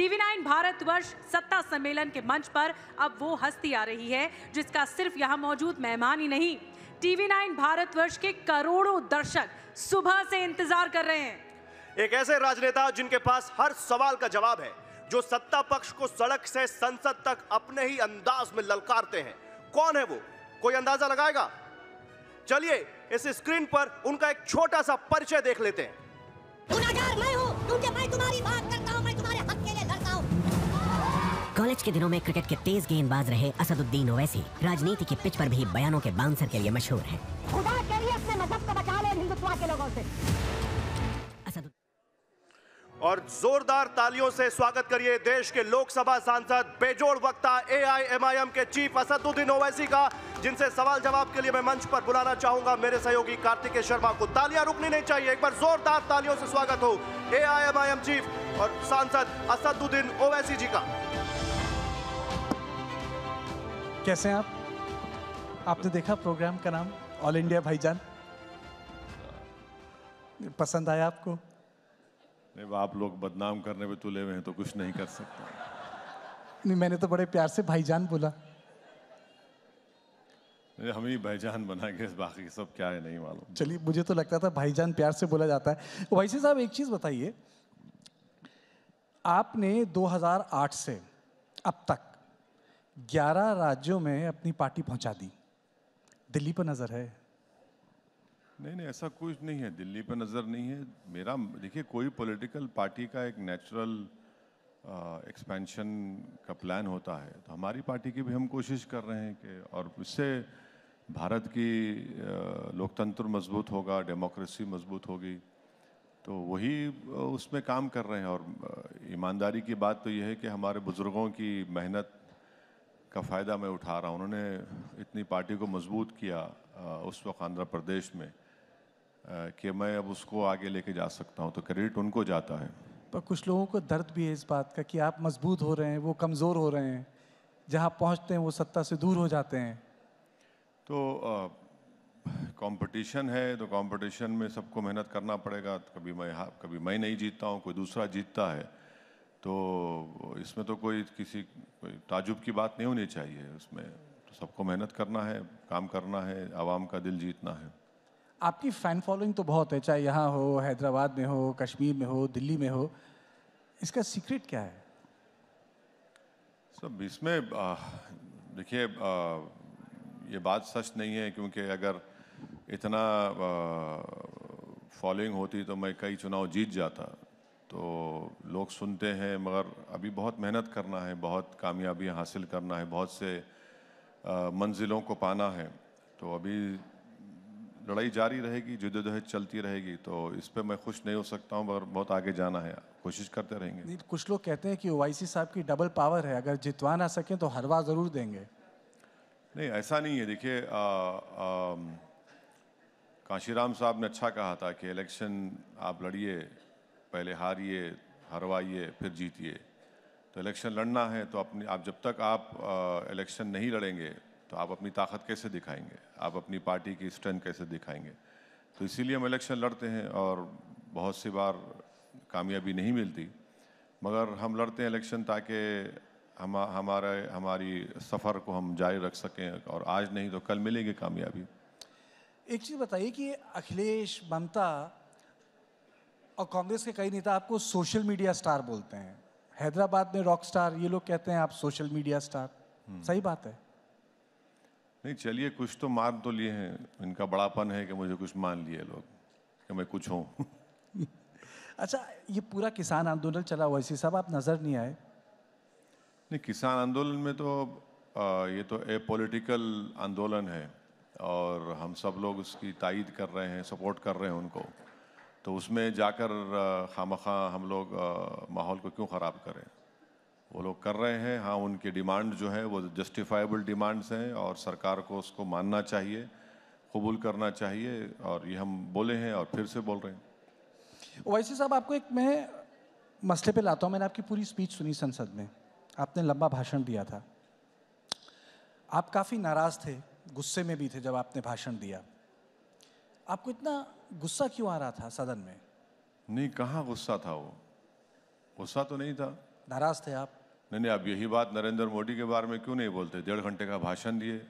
TV nine Bharatvarsh सत्ता सम्मेलन के मंच पर अब वो हस्ती आ रही है जिसका सिर्फ यहाँ मौजूद मेहमान ही नहीं टीवी नाइन भारतवर्ष के करोड़ों दर्शक सुबह से इंतजार कर रहे हैं एक ऐसे राजनेता जिनके पास हर सवाल का जवाब है जो सत्ता पक्ष को सड़क से संसद तक अपने ही अंदाज में ललकारते हैं कौन है वो कोई अंदाजा लगाएगा चलिए इस स्क्रीन पर उनका एक छोटा सा परिचय देख लेते हैं मैं हूं, तुम कॉलेज के दिनों में क्रिकेट के तेज गेंदबाज रहे असदुद्दीन ओवैसी राजनीति के पिच पर भी बयानों के बाउंसर के लिए मशहूर है और जोरदार तालियों से स्वागत करिए देश के लोकसभा सांसद बेजोड़ वक्ता एआईएमआईएम के चीफ असदुद्दीन ओवैसी का जिनसे सवाल जवाब के लिए मैं मंच पर बुलाना चाहूंगा मेरे सहयोगी कार्तिकेय शर्मा को तालियां रुकनी नहीं चाहिए एक बार जोरदार तालियों से स्वागत हो एआईएमआईएम चीफ और सांसद असदुद्दीन ओवैसी जी का कैसे हैं आप आपने देखा प्रोग्राम का नाम ऑल इंडिया भाईजान पसंद आया आपको नहीं आप लोग बदनाम करने पे तुले हुए हैं तो कुछ नहीं कर सकते नहीं मैंने तो बड़े प्यार से भाईजान बोला हम ही भाईजान बना गए बाकी सब क्या है नहीं मालूम चलिए मुझे तो लगता था भाईजान प्यार से बोला जाता है वैसे साहब एक चीज़ बताइए आपने 2008 से अब तक ग्यारह राज्यों में अपनी पार्टी पहुंचा दी दिल्ली पर नज़र है नहीं नहीं ऐसा कुछ नहीं है दिल्ली पर नज़र नहीं है मेरा देखिए कोई पॉलिटिकल पार्टी का एक नेचुरल एक्सपेंशन का प्लान होता है तो हमारी पार्टी की भी हम कोशिश कर रहे हैं कि और इससे भारत की लोकतंत्र मजबूत होगा डेमोक्रेसी मजबूत होगी तो वही उसमें काम कर रहे हैं और ईमानदारी की बात तो यह है कि हमारे बुज़ुर्गों की मेहनत का फ़ायदा मैं उठा रहा हूँ उन्होंने इतनी पार्टी को मजबूत किया उस वक्त आंध्र प्रदेश में कि मैं अब उसको आगे लेके जा सकता हूँ तो क्रेडिट उनको जाता है पर कुछ लोगों को दर्द भी है इस बात का कि आप मजबूत हो रहे हैं वो कमज़ोर हो रहे हैं जहाँ पहुँचते हैं वो सत्ता से दूर हो जाते हैं तो कंपटीशन है तो कंपटीशन में सबको मेहनत करना पड़ेगा कभी मैं कभी मैं नहीं जीतता हूँ कोई दूसरा जीतता है तो इसमें तो कोई किसी कोई ताजुब की बात नहीं होनी चाहिए उसमें तो सबको मेहनत करना है काम करना है आवाम का दिल जीतना है आपकी फ़ैन फॉलोइंग तो बहुत है चाहे यहाँ हो हैदराबाद में हो कश्मीर में हो दिल्ली में हो इसका सीक्रेट क्या है सब इसमें देखिए ये बात सच नहीं है क्योंकि अगर इतना फॉलोइंग होती तो मैं कई चुनाव जीत जाता तो लोग सुनते हैं मगर अभी बहुत मेहनत करना है बहुत कामयाबी हासिल करना है बहुत से मंजिलों को पाना है तो अभी लड़ाई जारी रहेगी जदोजहद चलती रहेगी तो इस पर मैं खुश नहीं हो सकता हूँ मगर बहुत आगे जाना है कोशिश करते रहेंगे नहीं कुछ लोग कहते हैं कि ओआईसी साहब की डबल पावर है अगर जितवा ना सकें तो हरवा ज़रूर देंगे नहीं ऐसा नहीं है देखिए काशीराम साहब ने अच्छा कहा था कि इलेक्शन आप लड़िए पहले हारिए हरवाइए फिर जीतिए तो इलेक्शन लड़ना है तो अपनी आप जब तक आप इलेक्शन नहीं लड़ेंगे तो आप अपनी ताकत कैसे दिखाएंगे आप अपनी पार्टी की स्ट्रेंथ कैसे दिखाएंगे तो इसीलिए हम इलेक्शन लड़ते हैं और बहुत सी बार कामयाबी नहीं मिलती मगर हम लड़ते हैं इलेक्शन ताकि हम हमारे हमारी सफ़र को हम जारी रख सकें और आज नहीं तो कल मिलेंगे कामयाबी एक चीज़ बताइए कि अखिलेश ममता और कांग्रेस के कई नेता आपको सोशल मीडिया स्टार बोलते हैं हैदराबाद में रॉक स्टार ये लोग कहते हैं आप सोशल मीडिया स्टार सही बात है नहीं चलिए कुछ तो मान तो लिए हैं इनका बड़ापन है कि मुझे कुछ मान लिए लोग कि मैं कुछ हूँ अच्छा ये पूरा किसान आंदोलन चला हुआ इसी साहब आप नज़र नहीं आए नहीं किसान आंदोलन में तो आ, ये तो ए पॉलिटिकल आंदोलन है और हम सब लोग उसकी तायद कर रहे हैं सपोर्ट कर रहे हैं उनको तो उसमें जाकर खाम हम लोग माहौल को क्यों ख़राब करें वो लोग कर रहे हैं हाँ उनकी डिमांड जो है वो जस्टिफाइबल डिमांड्स हैं और सरकार को उसको मानना चाहिए कबूल करना चाहिए और ये हम बोले हैं और फिर से बोल रहे हैं वैसे साहब आपको एक मैं मसले पे लाता हूँ मैंने आपकी पूरी स्पीच सुनी संसद में आपने लंबा भाषण दिया था आप काफ़ी नाराज़ थे गुस्से में भी थे जब आपने भाषण दिया आपको इतना गुस्सा क्यों आ रहा था सदन में नहीं कहाँ गुस्सा था वो गुस्सा तो नहीं था नाराज थे आप नहीं नहीं आप यही बात नरेंद्र मोदी के बारे में क्यों नहीं बोलते डेढ़ घंटे का भाषण दिए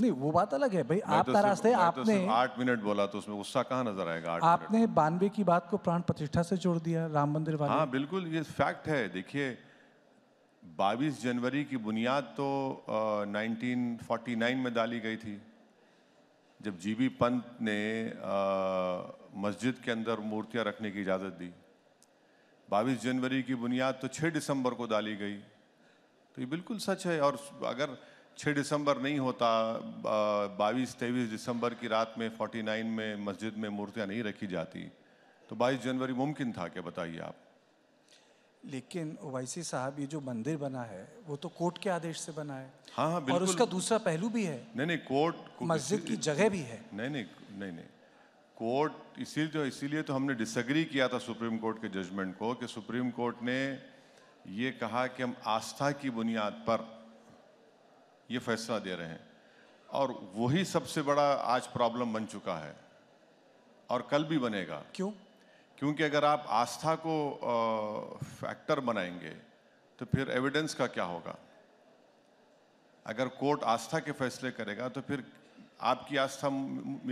नहीं वो बात अलग है भाई आप तो नाराज थे तो आपने तो आठ मिनट बोला तो उसमें गुस्सा कहाँ नजर आएगा आपने बानवे की बात को प्राण प्रतिष्ठा से जोड़ दिया राम मंदिर वाले हाँ बिल्कुल ये फैक्ट है देखिए 22 जनवरी की बुनियाद तो आ, 1949 में डाली गई थी जब जीबी पंत ने मस्जिद के अंदर मूर्तियां रखने की इजाज़त दी 22 जनवरी की बुनियाद तो 6 दिसंबर को डाली गई तो ये बिल्कुल सच है और अगर 6 दिसंबर नहीं होता बाईस तेईस दिसंबर की रात में 49 में मस्जिद में मूर्तियां नहीं रखी जाती तो 22 जनवरी मुमकिन था क्या बताइए आप लेकिन ओवैसी साहब ये जो मंदिर बना है वो तो कोर्ट के आदेश से बना है हाँ हाँ और उसका दूसरा पहलू भी है नहीं नहीं कोर्ट, को मस्जिद की जगह भी है नहीं नहीं नहीं नहीं कोर्ट इसीलिए जो इसीलिए तो हमने डिसग्री किया था सुप्रीम कोर्ट के जजमेंट को कि सुप्रीम कोर्ट ने ये कहा कि हम आस्था की बुनियाद पर ये फैसला दे रहे हैं और वही सबसे बड़ा आज प्रॉब्लम बन चुका है और कल भी बनेगा क्यों क्योंकि अगर आप आस्था को फैक्टर बनाएंगे तो फिर एविडेंस का क्या होगा अगर कोर्ट आस्था के फैसले करेगा तो फिर आपकी आस्था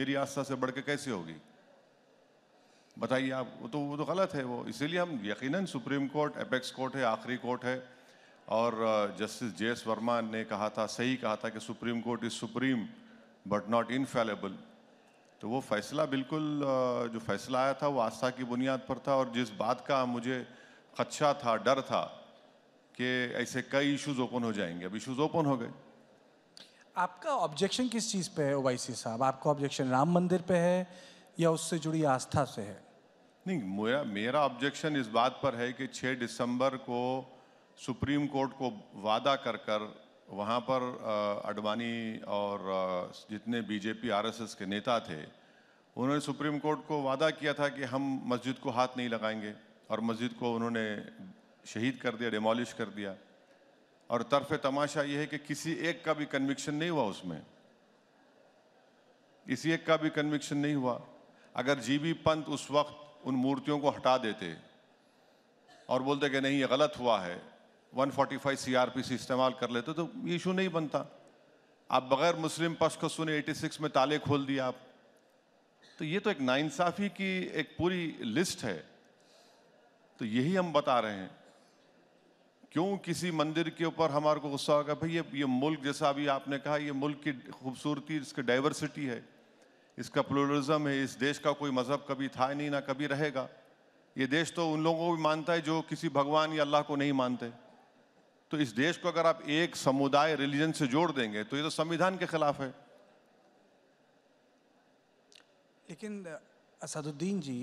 मेरी आस्था से बढ़ के कैसे होगी बताइए आप वो तो वो तो गलत है वो इसीलिए हम यकीनन सुप्रीम कोर्ट अपेक्स कोर्ट है आखिरी कोर्ट है और जस्टिस जे एस वर्मा ने कहा था सही कहा था कि Supreme Court is supreme but not infallible तो वो फैसला बिल्कुल जो फैसला आया था वो आस्था की बुनियाद पर था और जिस बात का मुझे खदशा था डर था कि ऐसे कई इश्यूज़ ओपन हो जाएंगे अब इश्यूज़ ओपन हो गए आपका ऑब्जेक्शन किस चीज़ पे है ओवैसी साहब आपका ऑब्जेक्शन राम मंदिर पे है या उससे जुड़ी आस्था से है नहीं मेरा मेरा ऑब्जेक्शन इस बात पर है कि 6 दिसंबर को सुप्रीम कोर्ट को वादा कर कर वहाँ पर अडवाणी और जितने बीजेपी आरएसएस के नेता थे उन्होंने सुप्रीम कोर्ट को वादा किया था कि हम मस्जिद को हाथ नहीं लगाएंगे और मस्जिद को उन्होंने शहीद कर दिया डिमोलिश कर दिया और तरफ तमाशा यह है कि किसी एक का भी कन्विक्शन नहीं हुआ उसमें किसी एक का भी कन्विक्शन नहीं हुआ अगर जीबी पंत उस वक्त उन मूर्तियों को हटा देते और बोलते कि नहीं ये गलत हुआ है 145 सीआरपीसी इस्तेमाल कर लेते तो ये इशू नहीं बनता आप बगैर मुस्लिम पक्ष को सुने 86 में ताले खोल दिया आप तो ये तो एक नाइंसाफ़ी की एक पूरी लिस्ट है तो यही हम बता रहे हैं क्यों किसी मंदिर के ऊपर हमारे को गुस्सा होगा भाई ये ये मुल्क जैसा अभी आपने कहा ये मुल्क की खूबसूरती इसकी डाइवर्सिटी है इसका प्लोरिज्म है इस देश का कोई मज़हब कभी था नहीं ना कभी रहेगा ये देश तो उन लोगों को भी मानता है जो किसी भगवान या अल्लाह को नहीं मानते तो इस देश को अगर आप एक समुदाय रिलीजन से जोड़ देंगे तो ये तो संविधान के खिलाफ है लेकिन असदुद्दीन जी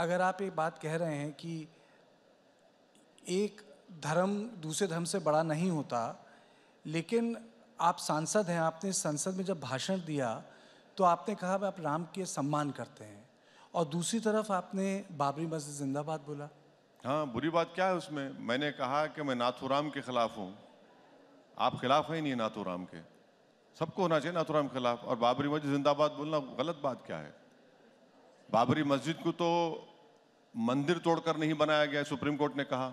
अगर आप ये बात कह रहे हैं कि एक धर्म दूसरे धर्म से बड़ा नहीं होता लेकिन आप सांसद हैं आपने संसद में जब भाषण दिया तो आपने कहा आप राम के सम्मान करते हैं और दूसरी तरफ आपने बाबरी मस्जिद जिंदाबाद बोला हाँ बुरी बात क्या है उसमें मैंने कहा कि मैं नाथूराम के खिलाफ हूँ आप खिलाफ ही नहीं नाथूराम के सबको होना चाहिए नाथूराम के खिलाफ और बाबरी मस्जिद जिंदाबाद बोलना गलत बात क्या है बाबरी मस्जिद को तो मंदिर तोड़कर नहीं बनाया गया सुप्रीम कोर्ट ने कहा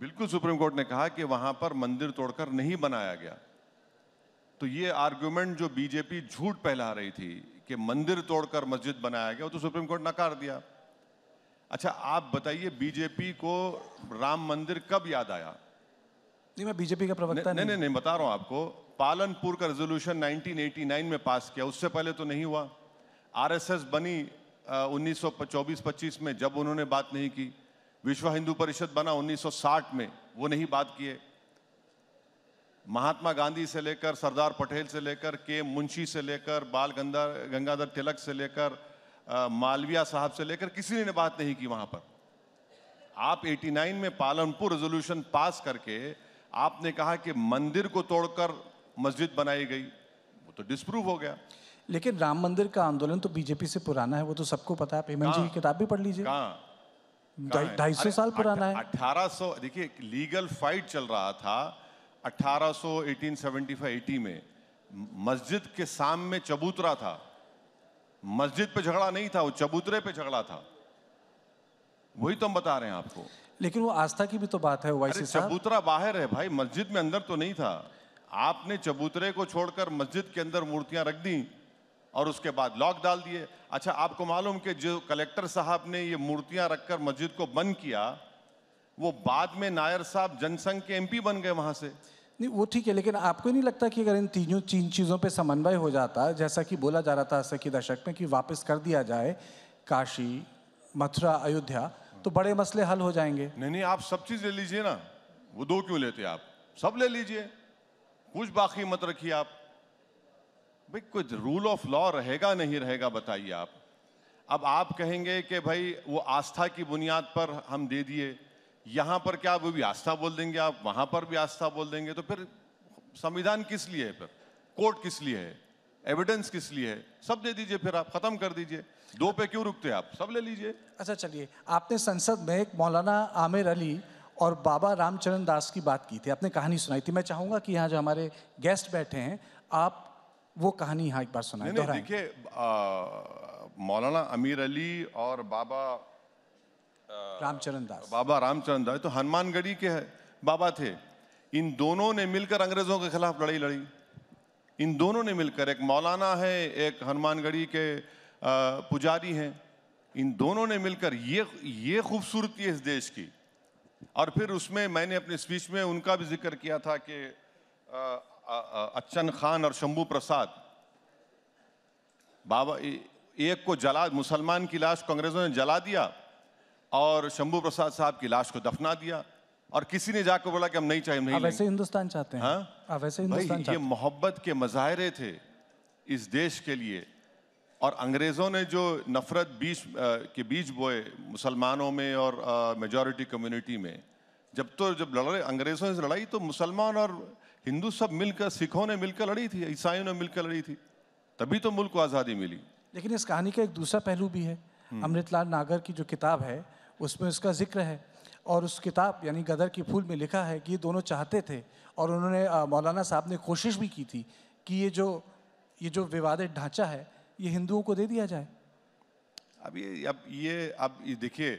बिल्कुल सुप्रीम कोर्ट ने कहा कि वहां पर मंदिर तोड़कर नहीं बनाया गया तो ये आर्ग्यूमेंट जो बीजेपी झूठ फैला रही थी कि मंदिर तोड़कर मस्जिद बनाया गया वो तो सुप्रीम कोर्ट नकार दिया अच्छा आप बताइए बीजेपी को राम मंदिर कब याद आया नहीं मैं बीजेपी का प्रवक्ता नहीं नहीं नहीं बता रहा हूं आपको पालनपुर का रेजोल्यूशन 1989 में पास किया उससे पहले तो नहीं हुआ आरएसएस बनी उन्नीस सौ में जब उन्होंने बात नहीं की विश्व हिंदू परिषद बना 1960 में वो नहीं बात किए महात्मा गांधी से लेकर सरदार पटेल से लेकर के मुंशी से लेकर बाल गंगाधर तिलक से लेकर मालविया साहब से लेकर किसी ने बात नहीं की वहां पर आप 89 में पालनपुर रेजोल्यूशन पास करके आपने कहा कि मंदिर को तोड़कर मस्जिद बनाई गई वो तो डिस्प्रूव हो गया लेकिन राम मंदिर का आंदोलन तो बीजेपी से पुराना है वो तो सबको पता है पेमेंट जी की किताब भी पढ़ लीजिए ढाई सौ साल पुराना है अठारह सौ देखिए लीगल फाइट चल रहा था 1800 1875 80 में मस्जिद के सामने चबूतरा था मस्जिद पे झगड़ा नहीं था वो चबूतरे पे झगड़ा था वही तो हम बता रहे हैं आपको लेकिन वो आस्था की भी तो बात है वैसे चबूतरा बाहर है भाई मस्जिद में अंदर तो नहीं था आपने चबूतरे को छोड़कर मस्जिद के अंदर मूर्तियां रख दी और उसके बाद लॉक डाल दिए अच्छा आपको मालूम कि जो कलेक्टर साहब ने ये मूर्तियां रखकर मस्जिद को बंद किया वो बाद में नायर साहब जनसंघ के एमपी बन गए वहां से नहीं वो ठीक है लेकिन आपको नहीं लगता कि अगर इन तीनों तीन चीज़ों पे समन्वय हो जाता जैसा कि बोला जा रहा था अस्सी के दशक में कि वापस कर दिया जाए काशी मथुरा अयोध्या तो बड़े मसले हल हो जाएंगे नहीं नहीं आप सब चीज़ ले लीजिए ना वो दो क्यों लेते आप सब ले लीजिए कुछ बाकी मत रखिए आप भाई कुछ रूल ऑफ लॉ रहेगा नहीं रहेगा बताइए आप अब आप कहेंगे कि भाई वो आस्था की बुनियाद पर हम दे दिए यहाँ पर क्या वो भी आस्था बोल देंगे आप वहाँ पर भी आस्था बोल देंगे तो फिर संविधान किस लिए है फिर कोर्ट किस लिए है एविडेंस किस लिए है सब दे दीजिए फिर आप खत्म कर दीजिए दो पे क्यों रुकते हैं आप सब ले लीजिए अच्छा चलिए आपने संसद में एक मौलाना आमिर अली और बाबा रामचरण दास की बात की थी आपने कहानी सुनाई थी मैं चाहूंगा कि यहाँ जो हमारे गेस्ट बैठे हैं आप वो कहानी यहाँ एक बार सुनाए देखिए मौलाना अमीर अली और बाबा रामचरण दास बाबा रामचरण दास तो हनुमानगढ़ी के बाबा थे इन दोनों ने मिलकर अंग्रेजों के खिलाफ लड़ाई लड़ी इन दोनों ने मिलकर एक मौलाना है एक हनुमानगढ़ी के पुजारी हैं इन दोनों ने मिलकर ये ये खूबसूरती है इस देश की और फिर उसमें मैंने अपने स्पीच में उनका भी जिक्र किया था कि अच्छन खान और शंभू प्रसाद बाबा एक को जला मुसलमान की लाश को अंग्रेजों ने जला दिया और शंभू प्रसाद साहब की लाश को दफना दिया और किसी ने जाकर बोला कि हम नहीं चाहे नहीं वैसे हिंदुस्तान चाहते हैं हाँ वैसे हिंदुस्तान ये मोहब्बत के मजाहरे थे इस देश के लिए और अंग्रेज़ों ने जो नफ़रत बीच के बीच बोए मुसलमानों में और मेजॉरिटी कम्युनिटी में जब तो जब लड़ाई अंग्रेज़ों से लड़ाई तो मुसलमान और हिंदू सब मिलकर सिखों ने मिलकर लड़ी थी ईसाइयों ने मिलकर लड़ी थी तभी तो मुल्क को आज़ादी मिली लेकिन इस कहानी का एक दूसरा पहलू भी है हम्म। अमृतलाल नागर की जो किताब है उसमें उसका जिक्र है और उस किताब यानी गदर की फूल में लिखा है कि ये दोनों चाहते थे और उन्होंने मौलाना साहब ने कोशिश भी की थी कि ये जो ये जो विवादित ढांचा है ये हिंदुओं को दे दिया जाए अब ये अब ये अब ये देखिए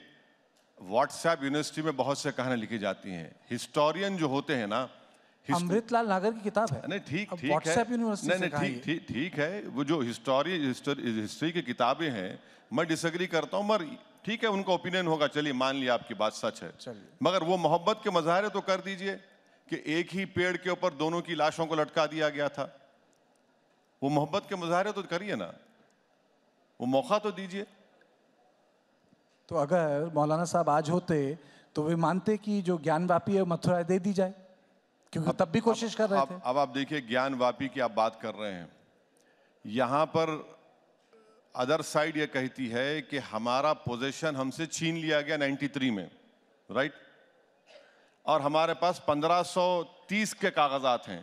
व्हाट्सएप यूनिवर्सिटी में बहुत से कहानियाँ लिखी जाती हैं हिस्टोरियन जो होते हैं ना अमृतलाल नागर की किताब है नहीं ठीक ठीक व्हाट्सएप यूनिवर्सिटी नहीं ठीक ठीक है वो जो हिस्टोरी हिस्ट्री की किताबें हैं मैं डिसग्री करता हूँ मगर ठीक है उनका ओपिनियन होगा चलिए मान लिया आपकी बात सच है मगर वो मोहब्बत के मजाहरे तो कर दीजिए कि एक ही पेड़ के ऊपर दोनों की लाशों को लटका दिया गया था वो मोहब्बत के मुजाहरे तो करिए ना वो मौका तो दीजिए तो अगर मौलाना साहब आज होते तो वे मानते कि जो ज्ञान व्यापी है मथुरा दे दी जाए क्योंकि तब भी कोशिश कर रहे थे अब, आप देखिए ज्ञान वापी की आप बात कर रहे हैं यहाँ पर अदर साइड ये कहती है कि हमारा पोजीशन हमसे छीन लिया गया 93 में राइट और हमारे पास 1530 के कागजात हैं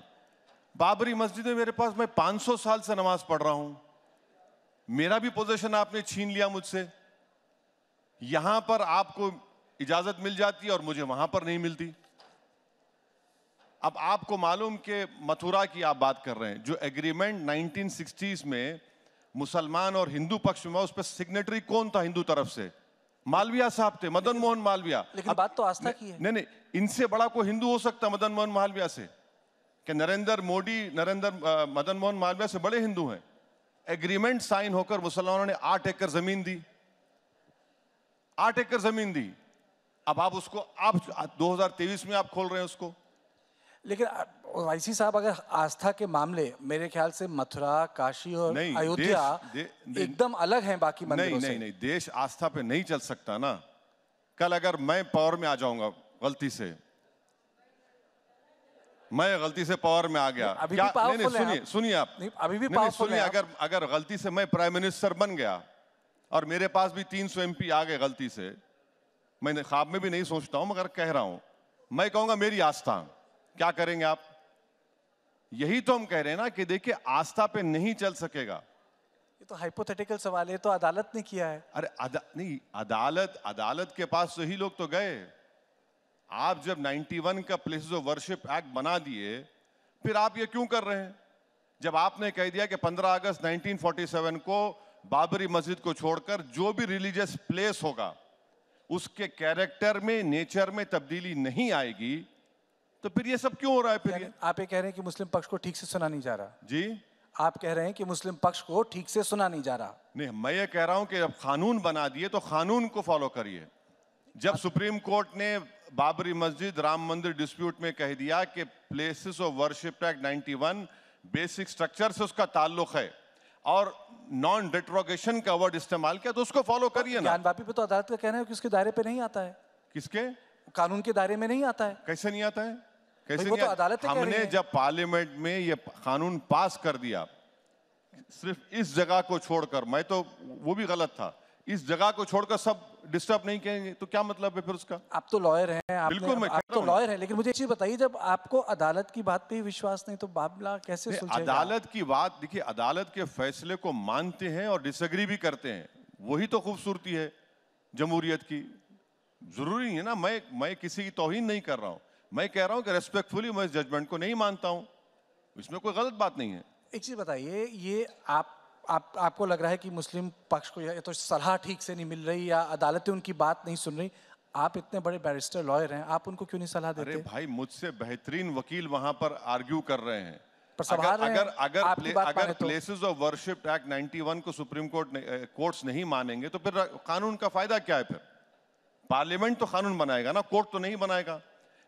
बाबरी मस्जिद में मेरे पास मैं 500 साल से नमाज पढ़ रहा हूं मेरा भी पोजीशन आपने छीन लिया मुझसे यहां पर आपको इजाजत मिल जाती और मुझे वहां पर नहीं मिलती अब आपको मालूम कि मथुरा की आप बात कर रहे हैं जो एग्रीमेंट 1960s में मुसलमान और हिंदू पक्ष में उस पर सिग्नेटरी कौन था हिंदू तरफ से मालविया साहब थे मदन मोहन मालविया लेकिन अब, बात तो आस्था की है नहीं नहीं इनसे बड़ा कोई हिंदू हो सकता मदन मोहन मालविया से कि नरेंद्र मोदी नरेंद्र मदन मोहन मालविया से बड़े हिंदू हैं एग्रीमेंट साइन होकर मुसलमानों ने आठ एकड़ जमीन दी आठ एकड़ जमीन दी अब आप उसको आप 2023 में आप खोल रहे हैं उसको लेकिन वाइसी साहब अगर आस्था के मामले मेरे ख्याल से मथुरा काशी और अयोध्या एकदम अलग हैं बाकी मंदिरों नहीं, से नहीं नहीं देश आस्था पे नहीं चल सकता ना कल अगर मैं पावर में आ जाऊंगा गलती से मैं गलती से पावर में आ गया अभी क्या? भी नहीं, सुनिए सुनिए आप अभी भी नहीं, सुनिए अगर अगर गलती से मैं प्राइम मिनिस्टर बन गया और मेरे पास भी एम पी आ गए गलती से मैंने ख्वाब में भी नहीं सोचता हूं मगर कह रहा हूं मैं कहूंगा मेरी आस्था क्या करेंगे आप यही तो हम कह रहे हैं ना कि देखिए आस्था पे नहीं चल सकेगा ये तो हाइपोथेटिकल सवाल है तो अदालत ने किया है अरे अदा, नहीं अदालत अदालत के पास तो ही लोग तो गए आप जब 91 का प्लेस ऑफ वर्शिप एक्ट बना दिए फिर आप ये क्यों कर रहे हैं जब आपने कह दिया कि 15 अगस्त 1947 को बाबरी मस्जिद को छोड़कर जो भी रिलीजियस प्लेस होगा उसके कैरेक्टर में नेचर में तब्दीली नहीं आएगी तो फिर ये सब क्यों हो रहा है फिर आप ये कह रहे हैं कि मुस्लिम पक्ष को ठीक से सुना नहीं जा रहा जी आप कह रहे हैं कि मुस्लिम पक्ष को ठीक से सुना नहीं जा रहा नहीं मैं ये कह रहा हूँ कि जब कानून बना दिए तो कानून को फॉलो करिए जब सुप्रीम कोर्ट ने बाबरी मस्जिद राम मंदिर डिस्प्यूट में कह दिया कि places of worship act 91 basic structure से उसका ताल्लुक है और नॉन डिट्रोगेशन का वर्ड इस्तेमाल किया तो उसको फॉलो करिए ना ज्ञानवापी पे तो अदालत का कहना है कि उसके दायरे पे नहीं आता है किसके कानून के दायरे में नहीं आता है कैसे नहीं आता है कैसे वो तो अदालत हमने जब पार्लियामेंट में ये कानून पास कर दिया सिर्फ इस जगह को छोड़कर मैं तो वो भी गलत था इस जगह को छोड़कर सब डिस्टर्ब नहीं कहेंगे तो क्या मतलब है फिर उसका आप तो लॉयर हैं आप बिल्कुल मैं आप तो लॉयर हैं लेकिन मुझे चीज बताइए जब आपको अदालत की बात पे विश्वास नहीं तो बाबला कैसे सुलझेगा अदालत की बात देखिए अदालत के फैसले को मानते हैं और डिसएग्री भी करते हैं वही तो खूबसूरती है जमहूरियत की जरूरी है ना मैं मैं किसी की तोहिन नहीं कर रहा हूँ मैं कह रहा हूं कि रेस्पेक्टफुली मैं इस जजमेंट को नहीं मानता हूं इसमें कोई गलत बात नहीं है एक चीज बताइए ये आप आप आपको लग रहा है कि मुस्लिम पक्ष को या तो सलाह ठीक से नहीं मिल रही या अदालतें उनकी बात नहीं सुन रही आप इतने बड़े बैरिस्टर लॉयर हैं आप उनको क्यों नहीं सलाह दे रहे भाई मुझसे बेहतरीन वकील वहां पर आर्ग्यू कर रहे हैं अगर, अगर अगर प्ले, अगर प्लेसेस ऑफ वर्शिप एक्ट 91 को सुप्रीम कोर्ट कोर्ट्स नहीं मानेंगे तो फिर कानून का फायदा क्या है फिर पार्लियामेंट तो कानून बनाएगा ना कोर्ट तो नहीं बनाएगा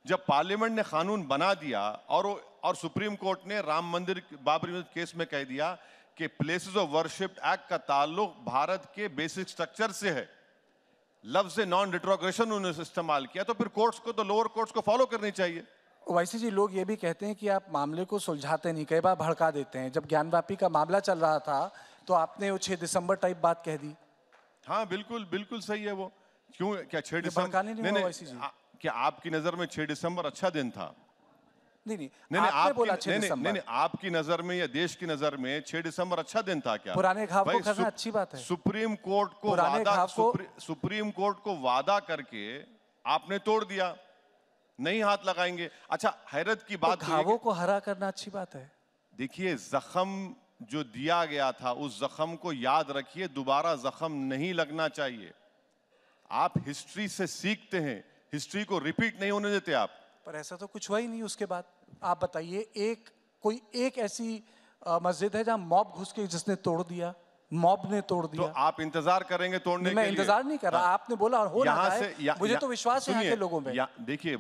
जब पार्लियामेंट ने कानून बना दिया और और सुप्रीम कोर्ट ने राम मंदिर बाबरी मस्जिद केस में कह दिया कि प्लेसेस ऑफ वर्शिप एक्ट का ताल्लुक भारत के बेसिक स्ट्रक्चर से है लफ्ज नॉन रिट्रोग्रेशन उन्होंने इस्तेमाल किया तो फिर कोर्ट्स को तो लोअर कोर्ट्स को फॉलो करनी चाहिए वैसे जी लोग ये भी कहते हैं कि आप मामले को सुलझाते नहीं कई बार भड़का देते हैं जब ज्ञान का मामला चल रहा था तो आपने वो छः दिसंबर टाइप बात कह दी हाँ बिल्कुल बिल्कुल सही है वो क्यों क्या छः दिसंबर नहीं, नहीं, नहीं, नहीं, नहीं, नहीं, नहीं, नहीं कि आपकी नजर में 6 दिसंबर अच्छा दिन था नहीं नहीं नहीं बोला दिसंबर नहीं नहीं आपकी नजर में या देश की नजर में 6 दिसंबर अच्छा दिन था क्या पुराने घाव को करना अच्छी बात है सुप्रीम कोर्ट को वादा सुप्रीम कोर्ट को वादा करके आपने तोड़ दिया नहीं हाथ लगाएंगे अच्छा हैरत की तो बात तो घावों को हरा करना अच्छी बात है देखिए जख्म जो दिया गया था उस जख्म को याद रखिए दोबारा जख्म नहीं लगना चाहिए आप हिस्ट्री से सीखते हैं हिस्ट्री को रिपीट नहीं होने देते आप पर ऐसा तो कुछ हुआ ही नहीं उसके बाद आप बताइए एक कोई एक ऐसी मस्जिद है जहाँ मॉब घुस के जिसने तोड़ दिया मॉब ने तोड़ तो दिया तो आप इंतजार करेंगे तोड़ने मैं के इंतजार लिए। नहीं कर रहा हाँ। आपने बोला हो रहा है या, मुझे या, तो विश्वास है के लोगों में देखिए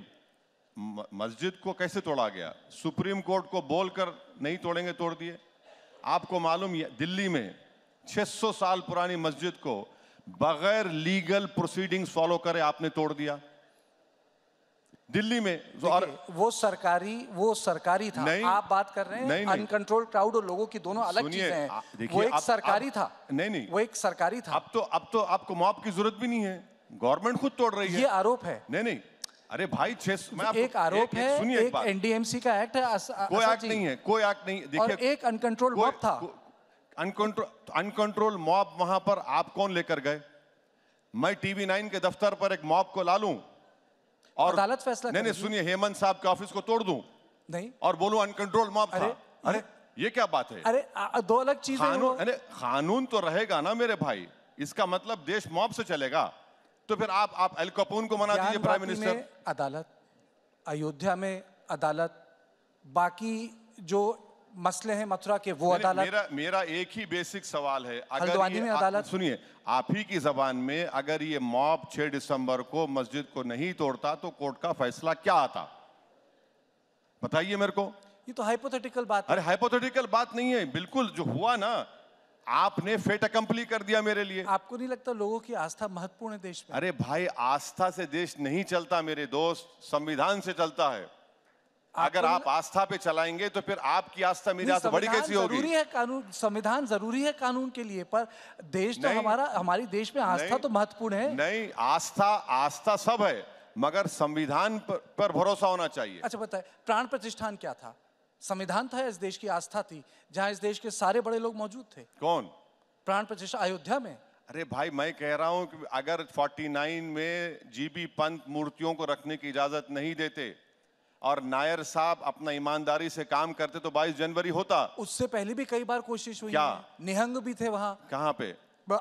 मस्जिद को कैसे तोड़ा गया सुप्रीम कोर्ट को बोलकर नहीं तोड़ेंगे तोड़ दिए आपको मालूम दिल्ली में 600 साल पुरानी मस्जिद को बगैर लीगल प्रोसीडिंग्स फॉलो करे आपने तोड़ दिया दिल्ली में जो और वो सरकारी वो सरकारी था नहीं, आप बात कर रहे हैं अनकंट्रोल क्राउड और लोगों की दोनों अलग चीजें हैं वो एक आप, सरकारी आप, था नहीं नहीं वो एक सरकारी था अब तो अब तो आपको मॉब की जरूरत भी नहीं है गवर्नमेंट खुद तोड़ रही है ये आरोप है नहीं नहीं अरे भाई छह तो एक आरोप है सुनिए एक एनडीएमसी का एक्ट कोई एक्ट नहीं है कोई एक्ट नहीं देखिए एक अनकंट्रोल मॉब था अनकंट्रोल अनकंट्रोल मॉब वहां पर आप कौन लेकर गए मैं टीवी नाइन के दफ्तर पर एक मॉब को ला लूं और अदालत फैसला नहीं नहीं सुनिए हेमंत साहब के ऑफिस को तोड़ दूं नहीं और बोलूं अनकंट्रोल मॉब अरे अरे ये क्या बात है अरे दो अलग चीज अरे कानून तो रहेगा ना मेरे भाई इसका मतलब देश मॉब से चलेगा तो फिर आप आप एल कपून को मना दीजिए प्राइम मिनिस्टर अदालत अयोध्या में अदालत बाकी जो मसले हैं मथुरा के वो अदालत मेरा मेरा एक ही बेसिक सवाल है अगर ये, में अदालत सुनिए आप ही की जबान में अगर ये मॉब 6 दिसंबर को मस्जिद को नहीं तोड़ता तो कोर्ट का फैसला क्या आता बताइए मेरे को ये तो हाइपोथेटिकल बात अरे हाइपोथेटिकल बात नहीं है बिल्कुल जो हुआ ना आपने फेट अकम्पली कर दिया मेरे लिए आपको नहीं लगता लोगों की आस्था महत्वपूर्ण है देश में अरे भाई आस्था से देश नहीं चलता मेरे दोस्त संविधान से चलता है अगर आप आस्था पे चलाएंगे तो फिर आपकी आस्था मेरी आस्था बड़ी कैसी होगी जरूरी है कानून संविधान जरूरी है कानून के लिए पर देश तो हमारा हमारी देश में आस्था तो महत्वपूर्ण है नहीं आस्था आस्था सब है मगर संविधान पर, पर भरोसा होना चाहिए अच्छा बताए प्राण प्रतिष्ठान क्या था संविधान था इस देश की आस्था थी जहाँ इस देश के सारे बड़े लोग मौजूद थे कौन प्राण प्रतिष्ठा अयोध्या में अरे भाई मैं कह रहा हूँ कि अगर 49 में जीबी पंत मूर्तियों को रखने की इजाजत नहीं देते और नायर साहब अपना ईमानदारी से काम करते तो 22 जनवरी होता उससे पहले भी कई बार कोशिश हुई क्या निहंग भी थे वहाँ कहाँ पे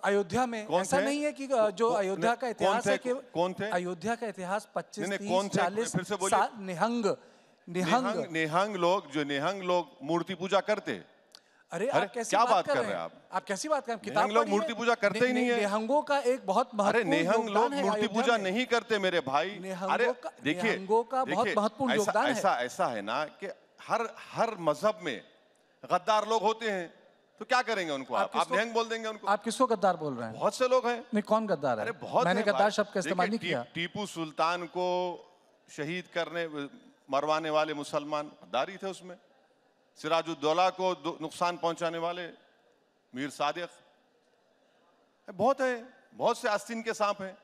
अयोध्या में कौन ऐसा थे? नहीं है कि जो अयोध्या का इतिहास है कि कौन थे अयोध्या का इतिहास पच्चीस कौन चालीस फिर से निहंग निहंग निहंग लोग जो निहंग लोग मूर्ति पूजा करते अरे, आप कैसे क्या बात कर रहे हैं आप आप कैसी बात कर रहे हैं किताब लोग मूर्ति पूजा करते ने, ही नहीं है निहंगों का एक बहुत अरे नेहंग लोग मूर्ति पूजा नहीं करते मेरे भाई अरे देखिए नेहंगों का बहुत महत्वपूर्ण योगदान है ऐसा ऐसा है ना कि हर हर मजहब में गद्दार लोग होते हैं तो क्या करेंगे उनको आप आप नेहंग बोल देंगे उनको आप किसको गद्दार बोल रहे हैं बहुत से लोग हैं नहीं कौन गद्दार है अरे बहुत मैंने गद्दार शब्द का इस्तेमाल नहीं किया टीपू सुल्तान को शहीद करने मरवाने वाले मुसलमान गद्दारी थे उसमें सिराजुद्दौला को नुकसान पहुंचाने वाले मीर सादिक बहुत है बहुत से आस्तीन के सांप हैं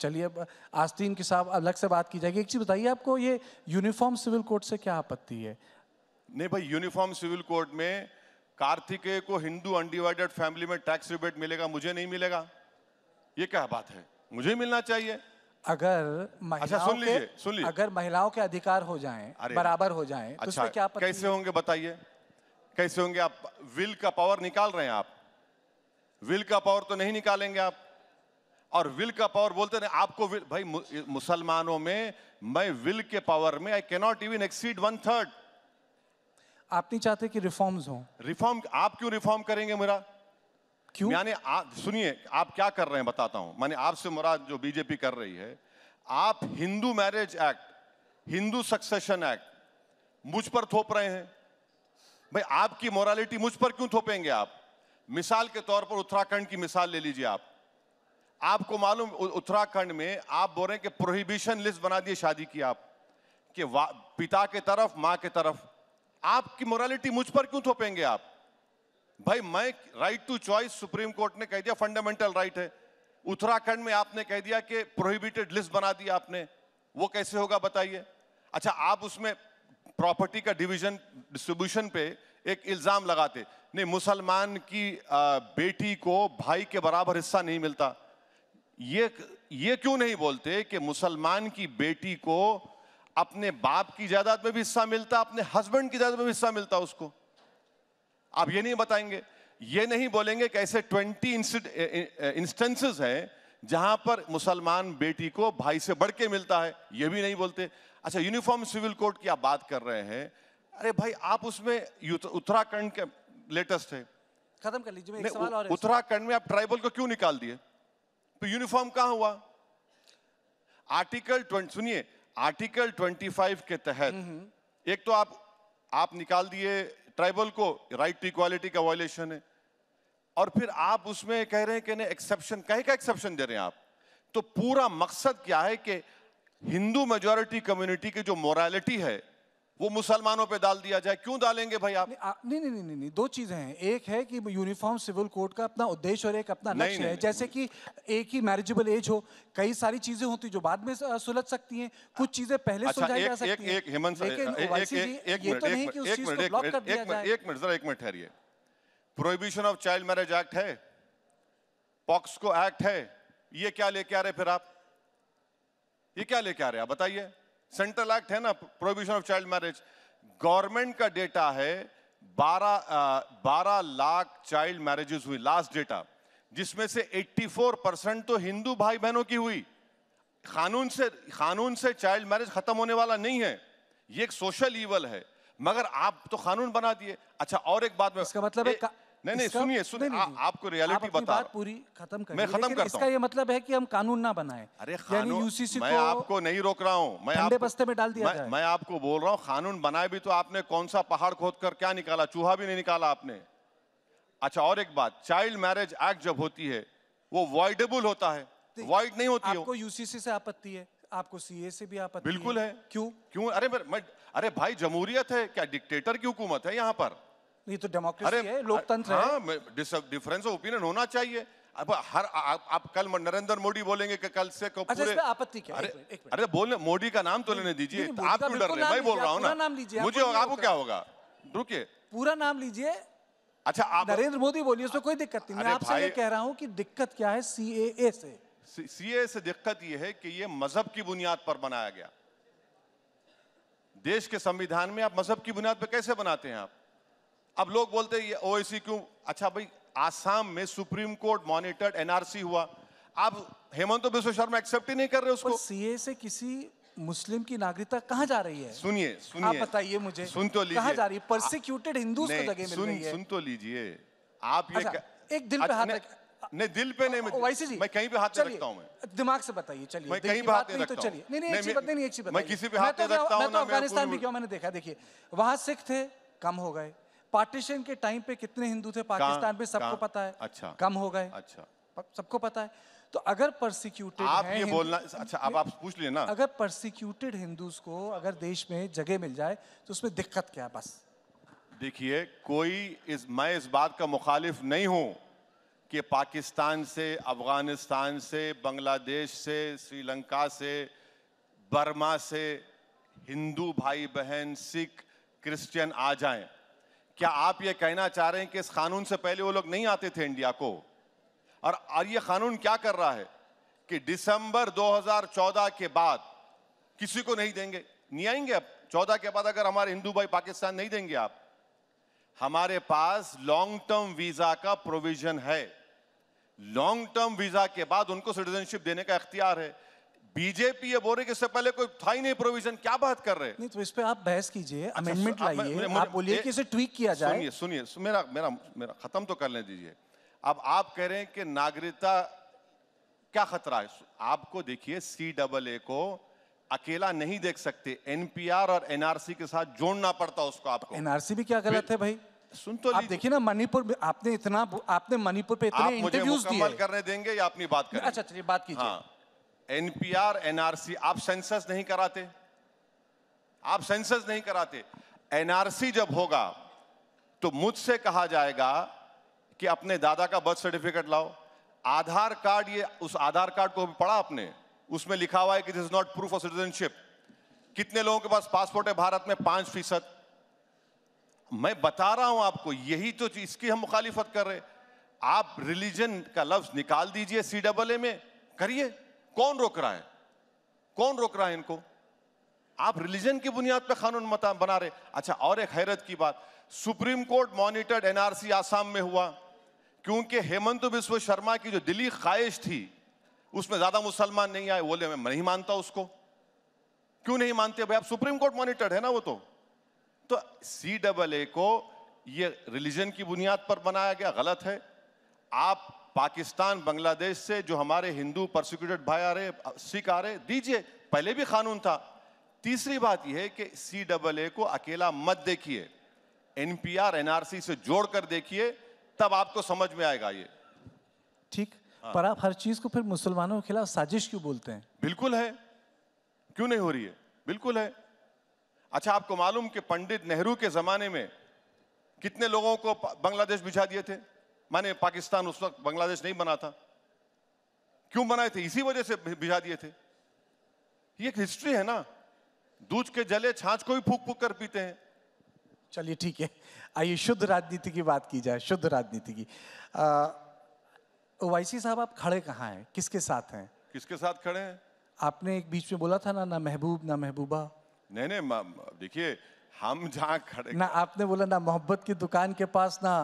चलिए अब आस्तीन के सांप अलग से बात की जाएगी एक चीज़ बताइए आपको ये यूनिफॉर्म सिविल कोड से क्या आपत्ति है नहीं भाई यूनिफॉर्म सिविल कोड में कार्तिकेय को हिंदू अनडिवाइडेड फैमिली में टैक्स रिबेट मिलेगा मुझे नहीं मिलेगा ये क्या बात है मुझे मिलना चाहिए अगर अच्छा सुन लीजिए सुन लीजिए अगर महिलाओं के अधिकार हो जाएं बराबर हो जाएं तो अच्छा, तो उसमें क्या कैसे होंगे बताइए कैसे होंगे आप विल का पावर निकाल रहे हैं आप विल का पावर तो नहीं निकालेंगे आप और विल का पावर बोलते ना आपको विल भाई मुसलमानों में मैं विल के पावर में I cannot even exceed one third आप नहीं चाहते कि रिफॉर्म्स हो रिफॉर्म आप क्यों रिफॉर्म करेंगे मेरा क्यों मैंने आप सुनिए आप क्या कर रहे हैं बताता हूं मैंने आपसे मुराद जो बीजेपी कर रही है आप Hindu marriage act Hindu succession act मुझ पर थोप रहे हैं भाई आपकी मोरालिटी मुझ पर क्यों थोपेंगे आप मिसाल के तौर पर उत्तराखंड की मिसाल ले लीजिए आप आपको मालूम उत्तराखंड में आप बोल रहे हैं कि प्रोहिबिशन लिस्ट बना दिए शादी की आप कि पिता के तरफ माँ के तरफ आपकी मोरालिटी मुझ पर क्यों थोपेंगे आप भाई मैं right to choice Supreme Court ने कह दिया फंडामेंटल राइट है उत्तराखंड में आपने कह दिया कि प्रोहिबिटेड लिस्ट बना दी आपने वो कैसे होगा बताइए अच्छा आप उसमें प्रॉपर्टी का डिवीजन डिस्ट्रीब्यूशन पे एक इल्ज़ाम लगाते नहीं मुसलमान की बेटी को भाई के बराबर हिस्सा नहीं मिलता ये ये क्यों नहीं बोलते कि मुसलमान की बेटी को अपने बाप की जायदाद में भी हिस्सा मिलता अपने हस्बैंड की जायदाद में भी हिस्सा मिलता उसको आप ये नहीं बताएंगे ये नहीं बोलेंगे कि ऐसे ट्वेंटी इंस्टेंसेस हैं जहां पर मुसलमान बेटी को भाई से बढ़ के मिलता है ये भी नहीं बोलते अच्छा यूनिफॉर्म सिविल कोड की आप बात कर रहे हैं अरे भाई आप उसमें उत्तराखंड के लेटेस्ट है खत्म कर लीजिए उत्तराखंड में आप ट्राइबल को क्यों निकाल दिए तो यूनिफॉर्म कहां हुआ आर्टिकल ट्वेंटी सुनिए आर्टिकल ट्वेंटी फाइव के तहत हम्म, हम्म। एक तो आप आप निकाल दिए ट्राइबल को राइट टू इक्वालिटी का वायलेशन है और फिर आप उसमें कह रहे हैं कि नहीं एक्सेप्शन कहे का एक्सेप्शन दे रहे हैं आप तो पूरा मकसद क्या है कि हिंदू मेजोरिटी कम्युनिटी की जो मोरालिटी है वो मुसलमानों पे डाल दिया जाए क्यों डालेंगे भाई आप नहीं नहीं नहीं नहीं दो चीजें हैं एक है कि यूनिफॉर्म सिविल कोड का अपना उद्देश्य और एक अपना लक्ष्य है नहीं, जैसे कि एक ही मैरिजेबल एज हो कई सारी चीजें होती जो बाद में सुलझ सकती हैं कुछ चीजें पहले एक मिनट एक minute prohibition of child marriage act है पॉक्सको एक्ट है ये क्या लेके आ रहे फिर आप ये क्या लेके आ रहे आप बताइए सेंट्रल एक्ट है ना prohibition of child marriage government का डेटा है 12 बारह लाख चाइल्ड मैरिजेस हुई लास्ट डेटा जिसमें से 84 परसेंट तो हिंदू भाई बहनों की हुई कानून से कानून से चाइल्ड मैरिज खत्म होने वाला नहीं है ये एक सोशल इवल है मगर आप तो कानून बना दिए अच्छा और एक बात में इसका मतलब ए, है नहीं नहीं सुनिए सुनिए आपको रियलिटी आप बता पूरी खत्म कर मैं खत्म करता इसका ये मतलब है कि हम कानून ना बनाए अरे यूसीसी मैं आपको नहीं रोक रहा हूँ मैं आपको, बस्ते में डाल दिया मैं, मैं आपको बोल रहा हूँ कानून बनाए भी तो आपने कौन सा पहाड़ खोद कर क्या निकाला चूहा भी नहीं निकाला आपने अच्छा और एक बात चाइल्ड मैरिज एक्ट जब होती है वो वॉइडेबल होता है वॉइड नहीं होती आपको यूसीसी से आपत्ति है आपको सीए से भी आपत्ति बिल्कुल है क्यों क्यों अरे अरे भाई जमहूरियत है क्या डिक्टेटर की हुकूमत है यहाँ पर ये तो डेमोक्रेसी है लोकतंत्र हाँ, है डिफरेंस ऑफ ओपिनियन होना चाहिए अब हर आ, आ, आप कल नरेंद्र मोदी बोलेंगे कि कल से को अच्छा, पूरे आपत्ति क्या अरे, एक, एक अरे बोलने मोदी का नाम तो लेने दीजिए आप क्यों डर रहे हैं मैं बोल रहा हूँ ना नाम लीजिए मुझे आपको क्या होगा रुकिए पूरा नाम लीजिए अच्छा आप नरेंद्र मोदी बोलिए उसमें कोई दिक्कत नहीं मैं आपसे ये कह रहा हूँ कि दिक्कत क्या है सी से सी से दिक्कत ये है कि ये मजहब की बुनियाद पर बनाया गया देश के संविधान में आप मजहब की बुनियाद पर कैसे बनाते हैं आप अब लोग बोलते हैं ओएसी क्यों अच्छा भाई आसाम में सुप्रीम कोर्ट मॉनिटर्ड एनआरसी हुआ अब हेमंत तो बिश्व शर्मा एक्सेप्ट ही नहीं कर रहे उसको सीए से किसी मुस्लिम की नागरिकता कहाँ जा रही है सुनिए सुनिए आप बताइए मुझे सुन तो लीजिए कहाँ जा रही है परसिक्यूटेड हिंदू सुन, सुन तो लीजिए आप ये अच्छा, एक दिल पे अच्छा, हाथ नहीं दिल पे नहीं मैं वैसे जी मैं कहीं पे हाथ रखता हूँ दिमाग से बताइए चलिए मैं कहीं बात नहीं तो चलिए नहीं नहीं अच्छी बात नहीं अच्छी बात मैं किसी पे हाथ तो रखता हूँ मैं तो अफगानिस्तान भी क्यों मैंने देखा देखिए वहां सिख थे कम हो गए पार्टीशन के टाइम पे कितने हिंदू थे पाकिस्तान में सबको पता है अच्छा कम हो गए अच्छा सबको पता है तो अगर परसिक्यूटेड आप ये बोलना अच्छा आप, आप पूछ लिए ना अगर परसिक्यूटेड हिंदूज को अगर देश में जगह मिल जाए तो उसमें दिक्कत क्या है बस देखिए कोई इस मैं इस बात का मुखालिफ नहीं हूं कि पाकिस्तान से अफगानिस्तान से बांग्लादेश से श्रीलंका से बर्मा से हिंदू भाई बहन सिख क्रिश्चियन आ जाएं क्या आप ये कहना चाह रहे हैं कि इस कानून से पहले वो लोग नहीं आते थे इंडिया को और यह ये कानून क्या कर रहा है कि दिसंबर 2014 के बाद किसी को नहीं देंगे नहीं आएंगे अब चौदह के बाद अगर हमारे हिंदू भाई पाकिस्तान नहीं देंगे आप हमारे पास लॉन्ग टर्म वीजा का प्रोविजन है लॉन्ग टर्म वीजा के बाद उनको सिटीजनशिप देने का अख्तियार है बीजेपी ये बोल रही कि इससे पहले कोई था ही नहीं प्रोविजन क्या बात कर रहे हैं नहीं तो इस पे आप बहस कीजिए अमेंडमेंट अच्छा, लाइए आप बोलिए कि इसे ट्वीक किया जाए सुनिए सुनिए मेरा मेरा मेरा खत्म तो करने दीजिए अब आप कह रहे हैं कि नागरिकता क्या खतरा है आपको देखिए सी डबल ए को अकेला नहीं देख सकते एनपीआर और एनआरसी के साथ जोड़ना पड़ता उसको आपको एनआरसी भी क्या गलत है भाई सुन तो आप देखिए ना मणिपुर आपने इतना आपने मणिपुर पे इतने इंटरव्यूज दिए आप मुझे मुकम्मल करने देंगे या अपनी बात करें अच्छा चलिए बात कीजिए हाँ। एनपीआर एनआरसी आप सेंसस नहीं कराते आप सेंसस नहीं कराते एनआरसी जब होगा तो मुझसे कहा जाएगा कि अपने दादा का बर्थ सर्टिफिकेट लाओ आधार कार्ड ये उस आधार कार्ड को पढ़ा आपने उसमें लिखा हुआ है कि this is not proof of citizenship कितने लोगों के पास पासपोर्ट है भारत में पांच फीसद मैं बता रहा हूं आपको यही तो इसकी हम मुखालिफत कर रहे आप रिलीजन का लफ्ज निकाल दीजिए सी डबल ए में करिए कौन रोक रहा है कौन रोक रहा है इनको आप रिलीजन की बुनियाद पर कानून बना रहे अच्छा और एक हैरत की बात Supreme Court monitored NRC Assam में हुआ क्योंकि हेमंत विश्व शर्मा की जो दिली ख्वाहिश थी उसमें ज्यादा मुसलमान नहीं आए बोले मैं नहीं मानता उसको क्यों नहीं मानते भाई आप सुप्रीम कोर्ट मॉनिटर्ड है ना वो तो तो सी डबल ए को ये रिलीजन की बुनियाद पर बनाया गया गलत है आप पाकिस्तान बांग्लादेश से जो हमारे हिंदू प्रोसिक्यूटेड भाई आ रहे सिख आ रहे दीजिए पहले भी कानून था तीसरी बात यह है कि सी डबल ए को अकेला मत देखिए एनपीआर एनआरसी से जोड़कर देखिए तब आपको समझ में आएगा ये ठीक हाँ। पर आप हर चीज को फिर मुसलमानों के खिलाफ साजिश क्यों बोलते हैं बिल्कुल है क्यों नहीं हो रही है बिल्कुल है अच्छा आपको मालूम कि पंडित नेहरू के जमाने में कितने लोगों को बांग्लादेश भिजा दिए थे माने पाकिस्तान उस वक्त बांग्लादेश नहीं बना था क्यों बनाए थे इसी वजह से भिजा दिए थे ये एक हिस्ट्री है ना दूध के जले छाछ को ही फूक फूक कर पीते हैं चलिए ठीक है आइए शुद्ध राजनीति की बात की जाए शुद्ध राजनीति की वाईसी साहब आप खड़े कहाँ हैं किसके साथ हैं किसके साथ खड़े हैं आपने एक बीच में बोला था ना ना महबूब ना महबूबा नहीं नहीं देखिए हम जहाँ खड़े ना आपने बोला ना मोहब्बत की दुकान के पास ना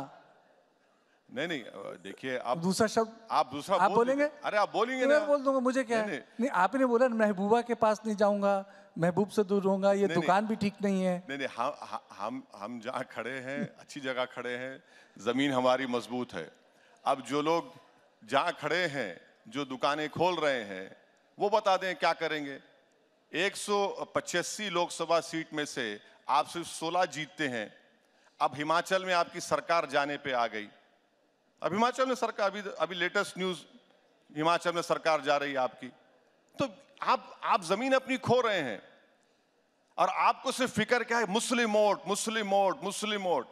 नहीं नहीं देखिए आप दूसरा शब्द आप दूसरा आप बोल बोलेंगे अरे आप बोलेंगे ना बोल दूंगा मुझे क्या नहीं, नहीं, नहीं आपने बोला महबूबा के पास नहीं जाऊंगा महबूब से दूर रहूंगा ये दुकान भी ठीक नहीं है नहीं नहीं हम हम हम जहाँ खड़े हैं अच्छी जगह खड़े हैं जमीन हमारी मजबूत है अब जो लोग जहाँ खड़े हैं जो दुकानें खोल रहे हैं वो बता दें क्या करेंगे एक लोकसभा सीट में से आप सिर्फ सोलह जीतते हैं अब हिमाचल में आपकी सरकार जाने पर आ गई अब हिमाचल में सरकार अभी अभी लेटेस्ट न्यूज हिमाचल में सरकार जा रही है आपकी तो आप आप जमीन अपनी खो रहे हैं और आपको सिर्फ फिक्र क्या है Muslim vote Muslim vote Muslim vote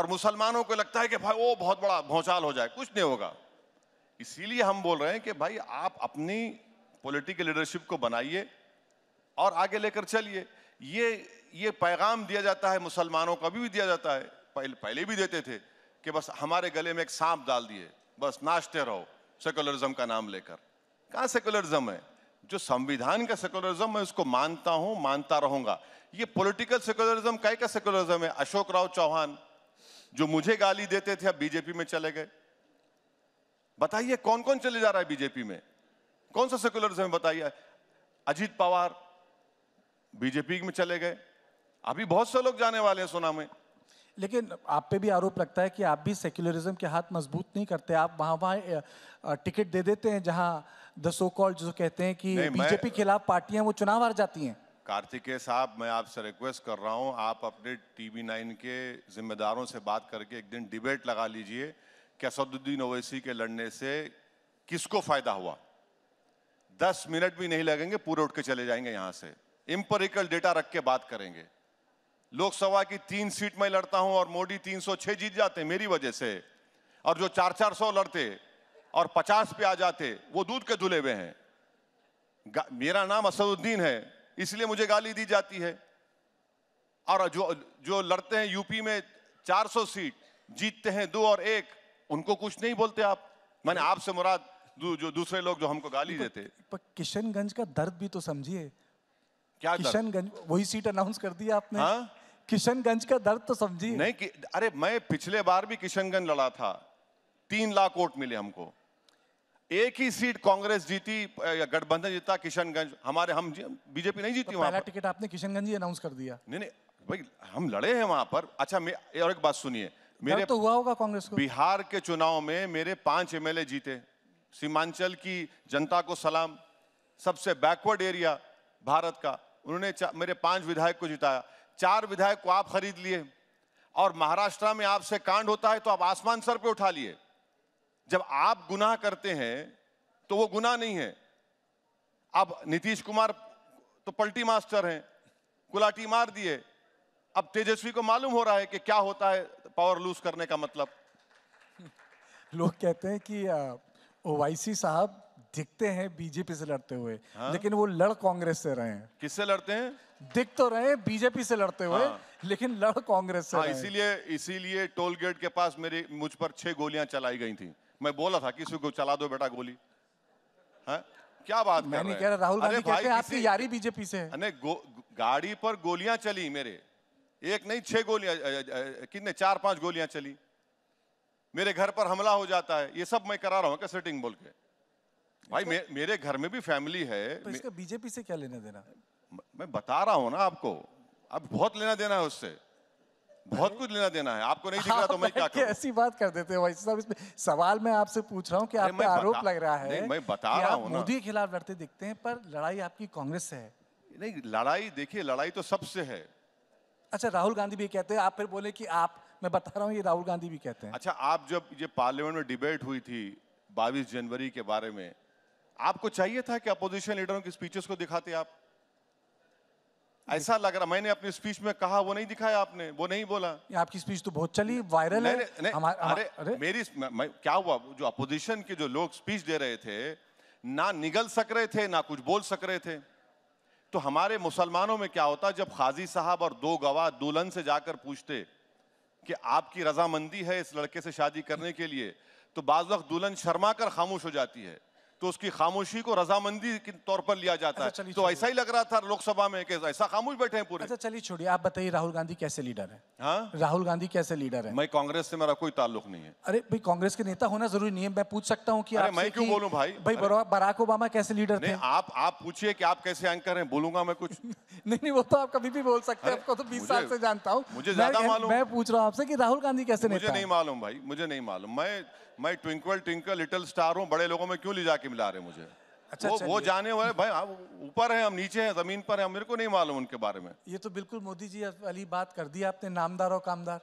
और मुसलमानों को लगता है कि भाई वो बहुत बड़ा भौचाल हो जाए कुछ नहीं होगा इसीलिए हम बोल रहे हैं कि भाई आप अपनी पॉलिटिकल लीडरशिप को बनाइए और आगे लेकर चलिए ये ये पैगाम दिया जाता है मुसलमानों को अभी भी दिया जाता है पहले पहले भी देते थे कि बस हमारे गले में एक सांप डाल दिए बस नाचते रहो सेकुलरिज्म का नाम लेकर कहा सेकुलरिज्म है जो संविधान का सेकुलरिज्म मैं उसको मानता हूं मानता रहूंगा ये पॉलिटिकल सेकुलरिज्म का का सेकुलरिज्म है अशोक राव चौहान जो मुझे गाली देते थे अब बीजेपी में चले गए बताइए कौन कौन चले जा रहा है बीजेपी में कौन सा सेकुलरिज्म बताइए अजीत पवार बीजेपी में चले गए अभी बहुत से लोग जाने वाले हैं सोना में लेकिन आप पे भी आरोप लगता है कि आप भी सेक्युलरिज्म के हाथ मजबूत नहीं करते आप वहाँ वहाँ टिकट दे देते हैं जहाँ द सो कॉल जो कहते हैं कि बीजेपी खिलाफ पार्टियां वो चुनाव हार जाती हैं कार्तिकेय साहब मैं आपसे रिक्वेस्ट कर रहा हूँ आप अपने टीवी नाइन के जिम्मेदारों से बात करके एक दिन डिबेट लगा लीजिए कि असदुद्दीन ओवैसी के लड़ने से किसको फायदा हुआ दस मिनट भी नहीं लगेंगे पूरे उठ के चले जाएंगे यहाँ से इम्परिकल डेटा रख के बात करेंगे लोकसभा की तीन सीट में लड़ता हूं और मोदी 306 जीत जाते मेरी वजह से और जो चार चार सौ लड़ते और पचास पे आ जाते वो दूध के धुले हुए हैं मेरा नाम असदुद्दीन है इसलिए मुझे गाली दी जाती है और जो जो लड़ते हैं यूपी में 400 सीट जीतते हैं दो और एक उनको कुछ नहीं बोलते आप मैंने आपसे मुराद दू, जो दूसरे लोग जो हमको गाली पर, देते पर किशनगंज का दर्द भी तो समझिए क्या किशनगंज वही सीट अनाउंस कर दी आपने हाँ? किशनगंज का दर्द तो समझिए नहीं कि, अरे मैं पिछले बार भी किशनगंज लड़ा था तीन लाख वोट मिले हमको एक ही सीट कांग्रेस जीती या गठबंधन जीता किशनगंज हमारे हम बीजेपी नहीं जीती तो पहला टिकट आपने किशनगंज ही अनाउंस कर दिया नहीं नहीं भाई हम लड़े हैं वहां पर अच्छा और एक बात सुनिए मेरे तो हुआ होगा कांग्रेस को बिहार के चुनाव में मेरे पांच एमएलए जीते सीमांचल की जनता को सलाम सबसे बैकवर्ड एरिया भारत का उन्होंने मेरे पांच विधायक को जिताया चार विधायक को आप खरीद लिए और महाराष्ट्र में आपसे कांड होता है तो आप आसमान सर पे उठा लिए जब आप गुनाह करते हैं तो वो गुनाह नहीं है अब नीतीश कुमार तो पलटी मास्टर हैं कुलाटी मार दिए अब तेजस्वी को मालूम हो रहा है कि क्या होता है पावर लूज करने का मतलब लोग कहते हैं कि ओवाईसी साहब दिखते हैं बीजेपी से लड़ते हुए हा? लेकिन वो लड़ कांग्रेस से रहे हैं किससे लड़ते हैं दिख तो रहे बीजेपी से लड़ते हुए हाँ। लेकिन लड़ कांग्रेस से हाँ, इसीलिए इसीलिए टोल गेट के पास मेरी मुझ पर छह गोलियां चलाई गई थी मैं बोला था किसी को चला दो बेटा गोली है हाँ? क्या बात मैं नहीं कह रहा राहुल गांधी कहते हैं आपकी यारी बीजेपी से है गाड़ी पर गोलियां चली मेरे एक नहीं छह गोलियां कितने चार पांच गोलियां चली मेरे घर पर हमला हो जाता है ये सब मैं करा रहा हूँ क्या सेटिंग बोल के भाई मे, मेरे घर में भी फैमिली है तो इसका बीजेपी से क्या लेना देना मैं बता रहा हूं ना आपको अब बहुत लेना देना है उससे बहुत कुछ लेना देना है आपको नहीं दिख रहा तो मैं हाँ, क्या करूं? ऐसी बात कर देते हैं वैसे इसमें सवाल मैं आपसे पूछ रहा हूं कि आप आरोप लग रहा है नहीं, मैं बता रहा हूं मोदी के खिलाफ लड़ते दिखते हैं पर लड़ाई आपकी कांग्रेस से है नहीं लड़ाई देखिए लड़ाई तो सबसे है अच्छा राहुल गांधी भी कहते हैं आप फिर बोले कि आप मैं बता रहा हूँ ये राहुल गांधी भी कहते हैं अच्छा आप जब ये पार्लियामेंट में डिबेट हुई थी बाईस जनवरी के बारे में आपको चाहिए था कि अपोजिशन लीडरों की स्पीचेस को दिखाते आप ऐसा लग रहा मैंने अपनी स्पीच में कहा वो नहीं दिखाया आपने वो नहीं बोला आपकी स्पीच तो बहुत चली वायरल है नहीं, हमार, अरे, अरे मेरी मैं, क्या हुआ जो अपोजिशन के जो लोग स्पीच दे रहे थे ना निगल सक रहे थे ना कुछ बोल सक रहे थे तो हमारे मुसलमानों में क्या होता जब खाजी साहब और दो गवाह दुल्हन से जाकर पूछते कि आपकी रजामंदी है इस लड़के से शादी करने के लिए तो बाज वक्त दुल्हन शर्मा कर खामोश हो जाती है तो उसकी खामोशी को रजामंदी के तौर पर लिया जाता अच्छा, है तो ऐसा ही लग रहा था लोकसभा में कि ऐसा खामोश बैठे हैं पूरे अच्छा चलिए छोड़िए आप बताइए राहुल गांधी कैसे लीडर है हा? राहुल गांधी कैसे लीडर है मैं कांग्रेस से मेरा कोई ताल्लुक नहीं है अरे भाई कांग्रेस के नेता होना जरूरी नहीं है मैं पूछ सकता हूँ की मैं क्यों बोलूँ भाई भाई बराक ओबामा कैसे लीडर थे आप आप पूछिए की आप कैसे एंकर है बोलूंगा मैं कुछ नहीं नहीं वो तो आप कभी भी बोल सकते हैं आपको तो बीस साल से जानता हूँ मुझे ज्यादा मालूम मैं पूछ रहा हूँ आपसे की राहुल गांधी कैसे मुझे नहीं मालूम भाई मुझे नहीं मालूम मैं मैं ट्विंकल ट्विंकल लिटिल स्टार हूँ बड़े लोगों में क्यों ले जाके मिला रहे मुझे अच्छा, वो अच्छा, वो जाने वाले भाई हाँ, ऊपर हैं हम नीचे हैं जमीन पर हैं मेरे को नहीं मालूम उनके बारे में ये तो बिल्कुल मोदी जी वाली बात कर दी आपने नामदार और कामदार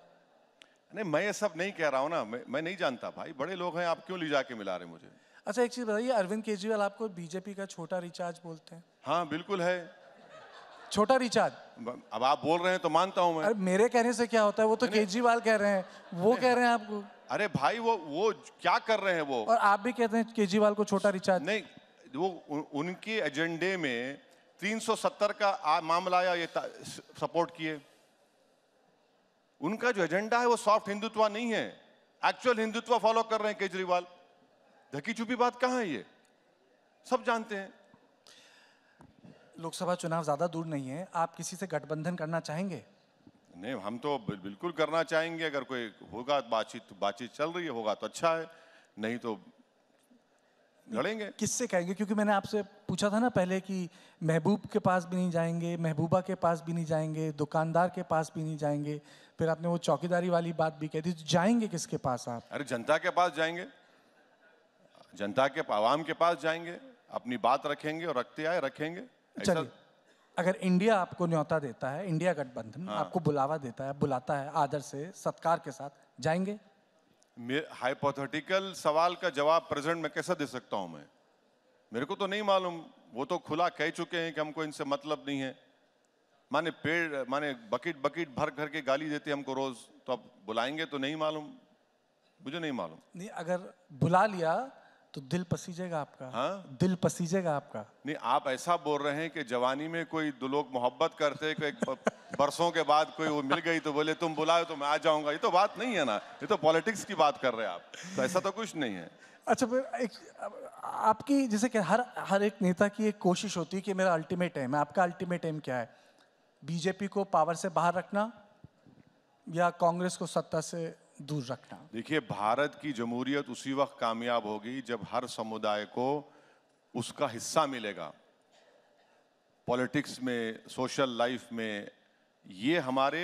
नहीं मैं ये सब नहीं कह रहा हूँ ना मैं, मैं नहीं जानता भाई बड़े लोग हैं आप क्यों ले जाके मिला रहे मुझे अच्छा एक चीज बताइए अरविंद केजरीवाल आपको बीजेपी का छोटा रिचार्ज बोलते हैं हाँ बिल्कुल है छोटा रिचार्ज अब आप बोल रहे हैं तो मानता हूँ मेरे कहने से क्या होता है वो तो केजरीवाल कह रहे हैं वो कह रहे हाँ। हैं आपको अरे भाई वो वो क्या कर रहे हैं वो और आप भी कहते हैं केजरीवाल को छोटा रिचार्ज नहीं वो उन, उनके एजेंडे में 370 का आ, मामला आया ये सपोर्ट किए उनका जो एजेंडा है वो सॉफ्ट हिंदुत्व नहीं है एक्चुअल हिंदुत्व फॉलो कर रहे हैं केजरीवाल धकी चुपी बात कहाँ है ये सब जानते हैं लोकसभा चुनाव ज़्यादा दूर नहीं है आप किसी से गठबंधन करना चाहेंगे नहीं हम तो बिल्कुल करना चाहेंगे अगर कोई होगा बातचीत बातचीत चल रही होगा तो अच्छा है नहीं तो लड़ेंगे किससे कहेंगे क्योंकि मैंने आपसे पूछा था ना पहले कि महबूब के पास भी नहीं जाएंगे महबूबा के पास भी नहीं जाएंगे दुकानदार के पास भी नहीं जाएंगे फिर आपने वो चौकीदारी वाली बात भी कह दी तो जाएंगे किसके पास आप अरे जनता के पास जाएंगे जनता के आवाम के पास जाएंगे अपनी बात रखेंगे और रखते आए रखेंगे चलिए अगर इंडिया आपको न्योता देता है इंडिया गठबंधन हाँ। आपको बुलावा देता है बुलाता है आदर से सत्कार के साथ जाएंगे हाइपोथेटिकल सवाल का जवाब प्रेजेंट में कैसे दे सकता हूं मैं मेरे को तो नहीं मालूम वो तो खुला कह चुके हैं कि हमको इनसे मतलब नहीं है माने पेड़ माने बकेट बकेट भर भर के गाली देते हमको रोज तो अब बुलाएंगे तो नहीं मालूम मुझे नहीं मालूम नहीं अगर बुला लिया तो दिल पसीजेगा आपका हाँ? दिल पसीजेगा आपका नहीं आप ऐसा बोल रहे हैं कि जवानी में कोई दो लोग मोहब्बत करते कोई बरसों के बाद कोई वो मिल गई तो बोले तुम बुलाओ तो मैं आ जाऊंगा ये तो बात नहीं है ना ये तो पॉलिटिक्स की बात कर रहे हैं आप तो ऐसा तो कुछ नहीं है अच्छा फिर एक आपकी जैसे कि हर हर एक नेता की एक कोशिश होती है कि मेरा अल्टीमेट एम है आपका अल्टीमेट एम क्या है बीजेपी को पावर से बाहर रखना या कांग्रेस को सत्ता से दूर रखना देखिए भारत की जमहूरियत उसी वक्त कामयाब होगी जब हर समुदाय को उसका हिस्सा मिलेगा पॉलिटिक्स में सोशल लाइफ में ये हमारे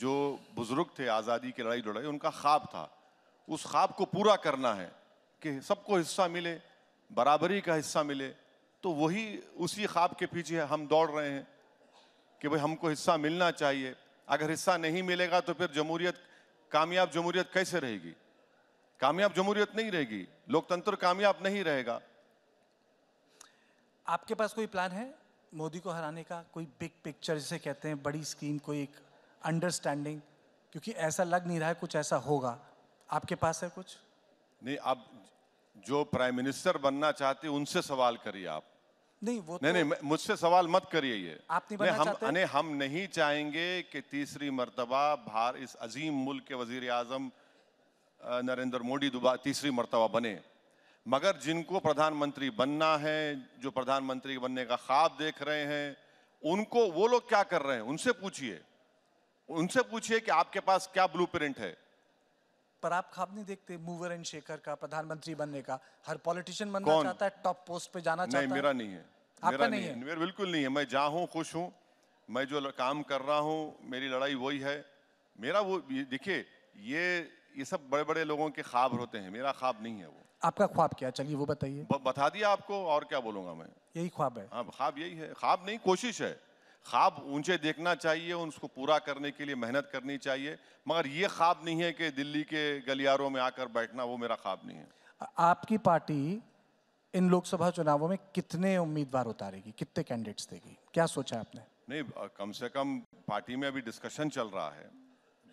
जो बुज़ुर्ग थे आज़ादी की लड़ाई लड़ाई उनका ख्वाब था उस ख्वाब को पूरा करना है कि सबको हिस्सा मिले बराबरी का हिस्सा मिले तो वही उसी ख्वाब के पीछे हम दौड़ रहे हैं कि भाई हमको हिस्सा मिलना चाहिए अगर हिस्सा नहीं मिलेगा तो फिर जमहूरियत कामयाब जमहूरियत कैसे रहेगी कामयाब जमहूरियत नहीं रहेगी लोकतंत्र कामयाब नहीं रहेगा आपके पास कोई प्लान है मोदी को हराने का कोई बिग पिक्चर जिसे कहते हैं बड़ी स्कीम कोई एक अंडरस्टैंडिंग क्योंकि ऐसा लग नहीं रहा है कुछ ऐसा होगा आपके पास है कुछ नहीं आप जो प्राइम मिनिस्टर बनना चाहते उनसे सवाल करिए आप नहीं वो नहीं तो नहीं मुझसे सवाल मत करिए ये आप नहीं बनना हम, चाहते नहीं हम नहीं चाहेंगे कि तीसरी मरतबा भार इस अजीम मुल्क के वजीर आजम नरेंद्र मोदी दोबारा तीसरी मरतबा बने मगर जिनको प्रधानमंत्री बनना है जो प्रधानमंत्री बनने का ख्वाब देख रहे हैं उनको वो लोग क्या कर रहे हैं उनसे पूछिए उनसे पूछिए कि आपके पास क्या ब्लू है पर आप खाब नहीं देखते मूवर एंड शेखर का प्रधानमंत्री बनने का हर पॉलिटिशियन बनना चाहता है टॉप पोस्ट पे जाना चाहता है मेरा नहीं है आपका नहीं, है मेरा बिल्कुल नहीं है मैं जहाँ हूँ खुश हूँ मैं जो काम कर रहा हूँ मेरी लड़ाई वही है मेरा वो देखिए ये ये सब बड़े बड़े लोगों के ख्वाब होते हैं मेरा ख्वाब नहीं है वो आपका ख्वाब क्या चलिए वो बताइए बता दिया आपको और क्या बोलूंगा मैं यही ख्वाब है हाँ, ख्वाब यही है ख्वाब नहीं कोशिश है ख्वाब ऊंचे देखना चाहिए उसको पूरा करने के लिए मेहनत करनी चाहिए मगर ये ख्वाब नहीं है कि दिल्ली के गलियारों में आकर बैठना वो मेरा ख्वाब नहीं है आपकी पार्टी इन लोकसभा चुनावों में कितने उम्मीदवार उतारेगी कितने कैंडिडेट्स देगी क्या सोचा आपने नहीं कम से कम पार्टी में अभी डिस्कशन चल रहा है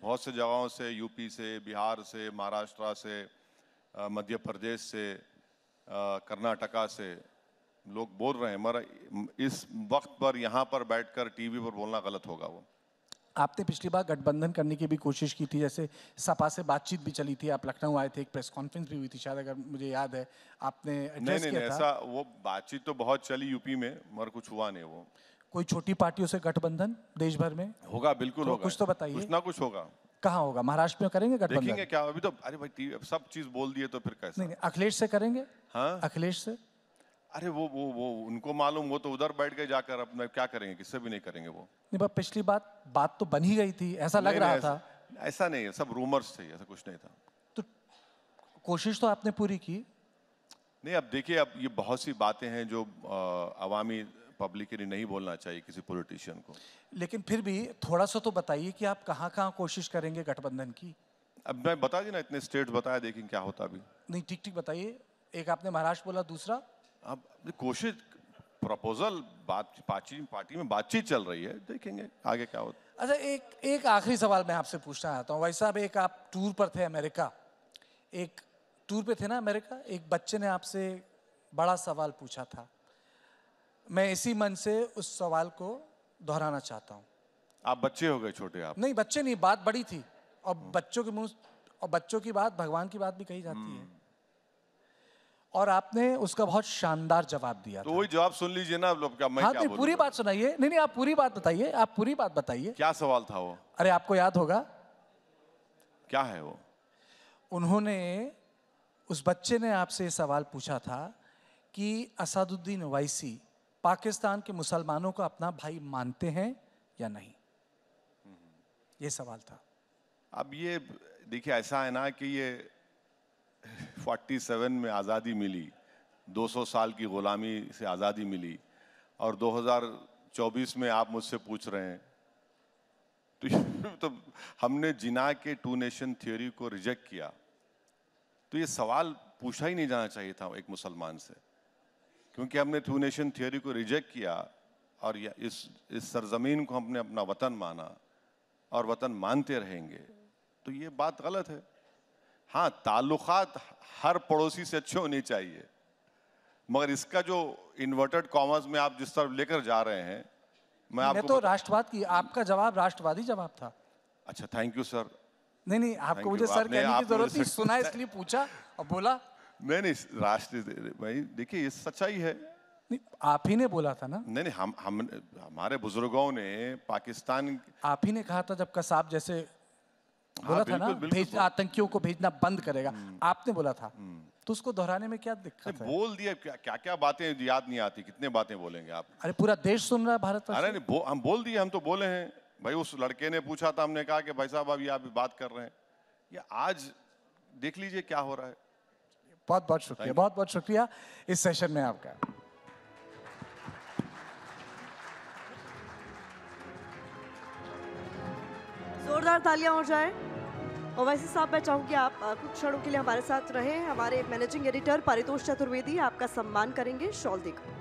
बहुत से जगहों से यूपी से बिहार से महाराष्ट्र से मध्य प्रदेश से कर्नाटका से लोग बोल रहे हैं मगर इस वक्त पर यहाँ पर बैठकर टीवी पर बोलना गलत होगा वो आपने पिछली बार गठबंधन करने की भी कोशिश की थी जैसे सपा से बातचीत भी चली थी आप लखनऊ आए थे एक प्रेस कॉन्फ्रेंस भी हुई थी शायद अगर मुझे याद है आपने नहीं नहीं, ऐसा वो बातचीत तो बहुत चली यूपी में मगर कुछ हुआ नहीं वो कोई छोटी पार्टियों से गठबंधन देश भर में होगा बिल्कुल तो होगा कुछ तो बताइए कुछ ना कुछ होगा कहाँ होगा महाराष्ट्र में करेंगे गठबंधन क्या अभी तो अरे भाई सब चीज बोल दिए तो फिर कैसे अखिलेश से करेंगे हाँ अखिलेश से अरे वो वो वो उनको मालूम वो तो उधर बैठ के जाकर अपना क्या करेंगे किससे भी नहीं करेंगे वो नहीं पिछली बात बात तो बन ही गई थी ऐसा लग रहा था ऐसा नहीं है सब रूमर्स थे ऐसा कुछ नहीं था तो कोशिश तो आपने पूरी की नहीं अब देखिए अब ये बहुत सी बातें हैं जो अवामी पब्लिक के लिए नहीं बोलना चाहिए किसी पॉलिटिशियन को लेकिन फिर भी थोड़ा सा तो बताइए कि आप कहाँ कहाँ कोशिश करेंगे गठबंधन की अब मैं बता दी ना इतने स्टेट्स बताया देखें क्या होता अभी नहीं ठीक ठीक बताइए एक आपने महाराष्ट्र बोला दूसरा अब कोशिश प्रपोजल बात पार्टी पार्टी में बातचीत चल रही है देखेंगे आगे क्या होता अच्छा एक एक आखिरी सवाल मैं आपसे पूछना चाहता हूँ भाई साहब एक आप टूर पर थे अमेरिका एक टूर पे थे ना अमेरिका एक बच्चे ने आपसे बड़ा सवाल पूछा था मैं इसी मन से उस सवाल को दोहराना चाहता हूँ आप बच्चे हो गए छोटे आप नहीं बच्चे नहीं बात बड़ी थी और हम्म। बच्चों के मुंह और बच्चों की बात भगवान की बात भी कही जाती है हम्म। और आपने उसका बहुत शानदार जवाब दिया तो वही जवाब सुन लीजिए ना आप लोग का मैं हाँ, क्या पूरी बात सुनाइए नहीं नहीं आप पूरी बात बताइए आप पूरी बात बताइए क्या सवाल था वो अरे आपको याद होगा क्या है वो उन्होंने उस बच्चे ने आपसे सवाल पूछा था कि असदुद्दीन वैसी पाकिस्तान के मुसलमानों को अपना भाई मानते हैं या नहीं ये सवाल था अब ये देखिए ऐसा है ना कि ये 1947 में आज़ादी मिली 200 साल की ग़ुलामी से आज़ादी मिली और 2024 में आप मुझसे पूछ रहे हैं तो, तो हमने जिना के टू नेशन थ्योरी को रिजेक्ट किया तो ये सवाल पूछा ही नहीं जाना चाहिए था एक मुसलमान से क्योंकि हमने टू नेशन थ्योरी को रिजेक्ट किया और इस इस सरजमीन को हमने अपना वतन माना और वतन मानते रहेंगे तो ये बात गलत है हाँ ताल्लुकात हर पड़ोसी से अच्छे होने चाहिए मगर इसका जो इन्वर्टेड कॉमर्स में आप जिस तरफ लेकर जा रहे हैं मैं आपको तो राष्ट्रवाद की आपका जवाब राष्ट्रवादी जवाब था अच्छा थैंक यू सर नहीं नहीं आपको मुझे सर कहने की जरूरत नहीं सुना इसलिए पूछा और बोला नहीं नहीं राष्ट्र भाई देखिए ये सच्चाई है नहीं आप ही ने बोला था ना नहीं नहीं हम हम हमारे बुजुर्गों ने पाकिस्तान आप ही ने कहा था जब कसाब जैसे हाँ, बोला था ना भेजना आतंकियों को भेजना बंद करेगा हम्म। आपने बोला था हम्म। तो उसको दोहराने में क्या दिक्कत है बोल दिया क्या क्या क्या बातें याद नहीं आती कितने बातें बोलेंगे आप अरे पूरा देश सुन रहा है भारत अरे नहीं बो, हम बोल दिए हम तो बोले हैं भाई उस लड़के ने पूछा था हमने कहा कि भाई साहब अभी आप बात कर रहे हैं ये आज देख लीजिए क्या हो रहा है बहुत बहुत शुक्रिया बहुत बहुत शुक्रिया इस सेशन में आपका जोरदार तालियां हो जाए वैसे साहब मैं चाहूँगी आप कुछ क्षणों के लिए हमारे साथ रहें हमारे मैनेजिंग एडिटर परितोष चतुर्वेदी आपका सम्मान करेंगे शॉल देकर